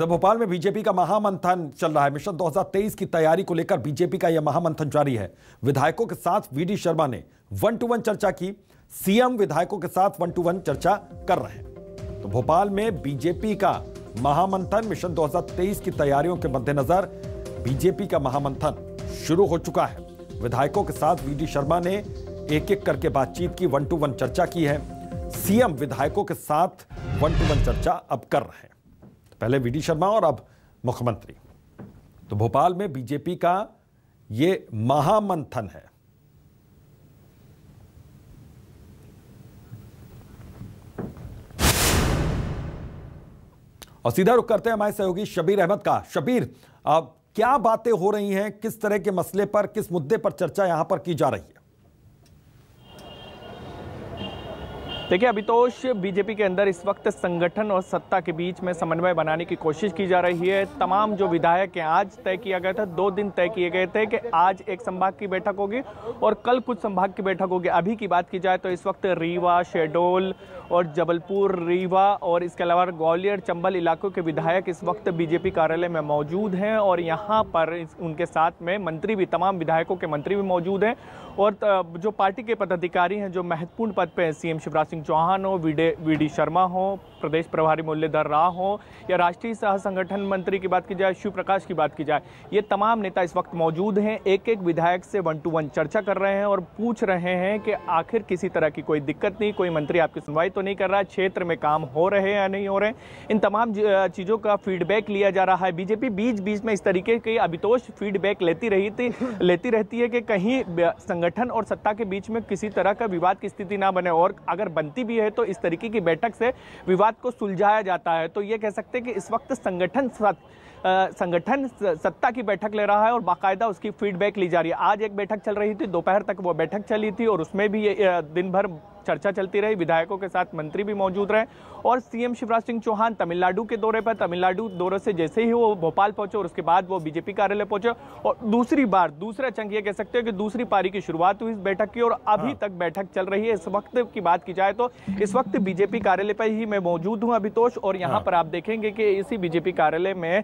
तो भोपाल में बीजेपी का महामंथन चल रहा है मिशन 2023 की तैयारी को लेकर बीजेपी का यह महामंथन जारी है विधायकों के साथ वीडी शर्मा ने वन टू वन चर्चा की सीएम विधायकों के साथ वन टू वन चर्चा कर रहे हैं तो भोपाल में बीजेपी का महामंथन मिशन 2023 की तैयारियों के मद्देनजर बीजेपी का महामंथन शुरू हो चुका है विधायकों के साथ वीडी शर्मा ने एक एक करके बातचीत की वन टू वन चर्चा की है सीएम विधायकों के साथ वन टू वन चर्चा अब कर रहे हैं पहले वी शर्मा और अब मुख्यमंत्री तो भोपाल में बीजेपी का यह महामंथन है और सीधा रुख करते हैं हमारे सहयोगी शबीर अहमद का शबीर अब क्या बातें हो रही हैं किस तरह के मसले पर किस मुद्दे पर चर्चा यहां पर की जा रही है देखिए अभितोष बीजेपी के अंदर इस वक्त संगठन और सत्ता के बीच में समन्वय बनाने की कोशिश की जा रही है तमाम जो विधायक हैं आज तय किया गया था दो दिन तय किए गए थे कि आज एक संभाग की बैठक होगी और कल कुछ संभाग की बैठक होगी अभी की बात की जाए तो इस वक्त रीवा शेडोल और जबलपुर रीवा और इसके अलावा ग्वालियर चंबल इलाकों के विधायक इस वक्त बीजेपी कार्यालय में मौजूद हैं और यहाँ पर उनके साथ में मंत्री भी तमाम विधायकों के मंत्री भी मौजूद हैं और जो पार्टी के पदाधिकारी हैं जो महत्वपूर्ण पद पर हैं सीएम शिवराज सिंह चौहान हो वी डी शर्मा हो प्रदेश प्रभारी मुरलीधर राव हो या राष्ट्रीय सह संगठन मंत्री की बात की जाए शिव प्रकाश की बात की जाए ये तमाम नेता इस वक्त मौजूद हैं एक एक विधायक से वन टू वन चर्चा कर रहे हैं और पूछ रहे हैं कि आखिर किसी तरह की कोई दिक्कत नहीं कोई मंत्री आपकी सुनवाई तो नहीं कर रहा क्षेत्र में काम हो रहे हैं या नहीं हो रहे इन तमाम चीज़ों का फीडबैक लिया जा रहा है बीजेपी बीच बीच में इस तरीके की अभितोष फीडबैक लेती रही थी लेती रहती है कि कहीं संगठन और सत्ता के बीच में किसी तरह का विवाद की स्थिति ना बने और अगर बने बनती भी है तो इस तरीके की बैठक से विवाद को सुलझाया जाता है तो ये कह सकते हैं कि इस वक्त संगठन संगठन सत्ता की बैठक ले रहा है और बाकायदा उसकी फीडबैक ली जा रही है आज एक बैठक चल रही थी दोपहर तक वो बैठक चली थी और उसमें भी दिन भर चर्चा चलती रही विधायकों के साथ मंत्री भी मौजूद रहे और सीएम शिवराज सिंह चौहान तमिलनाडु के दौरे पर तमिलनाडु दौरे से जैसे ही वो भोपाल पहुंचे और उसके बाद वो बीजेपी कार्यालय पहुंचे और दूसरी बार दूसरा चंग ये कह सकते हो कि दूसरी पारी की शुरुआत हुई इस बैठक की और अभी हाँ। तक बैठक चल रही है इस वक्त की बात की जाए तो इस वक्त बीजेपी कार्यालय पर ही मैं मौजूद हूँ अभितोष और यहाँ पर आप देखेंगे कि इसी बीजेपी कार्यालय में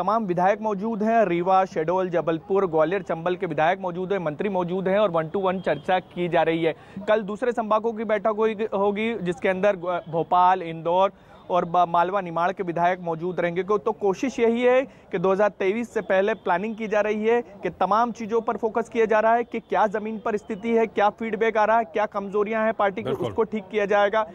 तमाम विधायक मौजूद हैं रीवा शेडोल जबलपुर ग्वालियर चंबल के विधायक मौजूद है मंत्री मौजूद हैं और वन टू वन चर्चा की जा रही है कल दूसरे तंबाकू की बैठक होगी जिसके अंदर भोपाल इंदौर और मालवा निमाड़ के विधायक मौजूद रहेंगे तो कोशिश यही है कि 2023 से पहले प्लानिंग की जा रही है कि तमाम चीज़ों पर फोकस किया जा रहा है कि क्या ज़मीन पर स्थिति है क्या फीडबैक आ रहा है क्या कमजोरियां हैं पार्टी की उसको ठीक किया जाएगा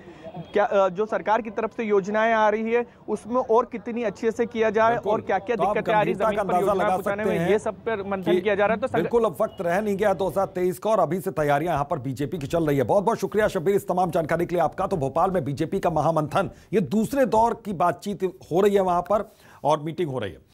क्या जो सरकार की तरफ से योजनाएं आ रही है उसमें और कितनी अच्छे से किया जाए और क्या क्या तो दिक्कतें आ रही है ये सब पर मंथन किया जा रहा है तो बिल्कुल अब वक्त रह नहीं गया दो हजार तेईस का और अभी से तैयारियां यहाँ पर बीजेपी की चल रही है बहुत बहुत शुक्रिया शबीर इस तमाम जानकारी के लिए आपका तो भोपाल में बीजेपी का महामंथन ये दूसरा दूसरे दौर की बातचीत हो रही है वहां पर और मीटिंग हो रही है